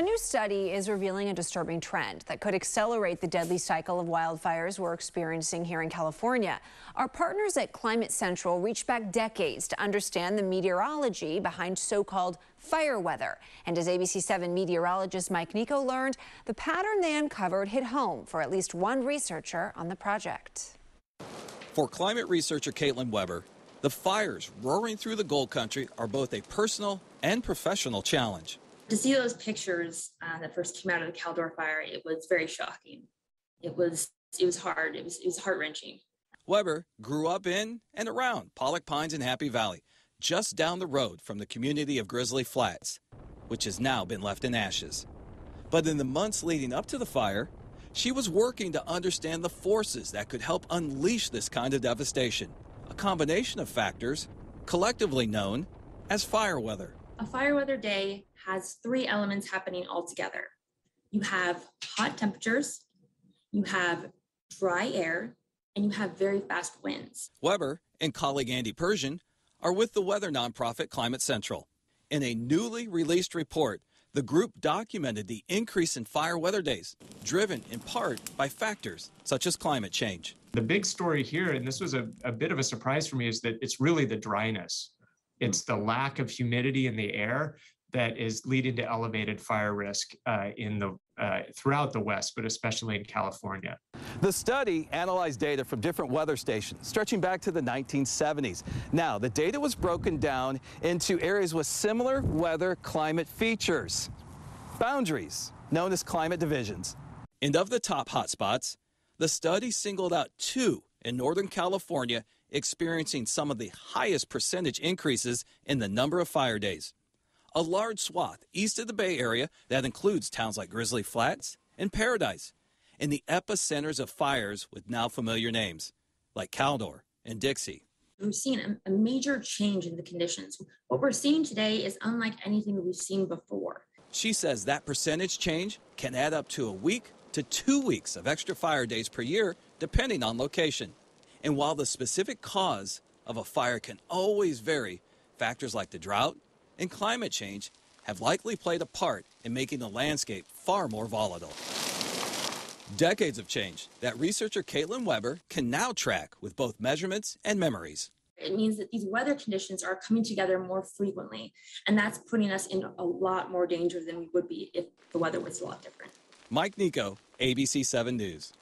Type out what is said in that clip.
A new study is revealing a disturbing trend that could accelerate the deadly cycle of wildfires we're experiencing here in California. Our partners at Climate Central reached back decades to understand the meteorology behind so-called fire weather. And as ABC7 meteorologist Mike Nico learned, the pattern they uncovered hit home for at least one researcher on the project. For climate researcher Caitlin Weber, the fires roaring through the gold country are both a personal and professional challenge to see those pictures uh, that first came out of the Caldor fire, it was very shocking. It was it was hard. It was it was heart wrenching. Weber grew up in and around Pollock Pines and Happy Valley, just down the road from the community of Grizzly Flats, which has now been left in ashes. But in the months leading up to the fire, she was working to understand the forces that could help unleash this kind of devastation, a combination of factors collectively known as fire weather. A fire weather day has three elements happening all together. You have hot temperatures, you have dry air, and you have very fast winds. Weber and colleague Andy Persian are with the weather nonprofit Climate Central. In a newly released report, the group documented the increase in fire weather days, driven in part by factors such as climate change. The big story here, and this was a, a bit of a surprise for me, is that it's really the dryness. It's the lack of humidity in the air that is leading to elevated fire risk uh, in the uh, throughout the West, but especially in California. The study analyzed data from different weather stations stretching back to the 1970s. Now, the data was broken down into areas with similar weather climate features, boundaries known as climate divisions. And of the top hotspots, the study singled out two in Northern California experiencing some of the highest percentage increases in the number of fire days a large swath east of the Bay Area that includes towns like Grizzly Flats and Paradise, in the epicenters of fires with now familiar names like Caldor and Dixie. We've seen a, a major change in the conditions. What we're seeing today is unlike anything we've seen before. She says that percentage change can add up to a week to two weeks of extra fire days per year, depending on location. And while the specific cause of a fire can always vary, factors like the drought, and climate change have likely played a part in making the landscape far more volatile. Decades of change that researcher Caitlin Weber can now track with both measurements and memories. It means that these weather conditions are coming together more frequently, and that's putting us in a lot more danger than we would be if the weather was a lot different. Mike Nico, ABC 7 News.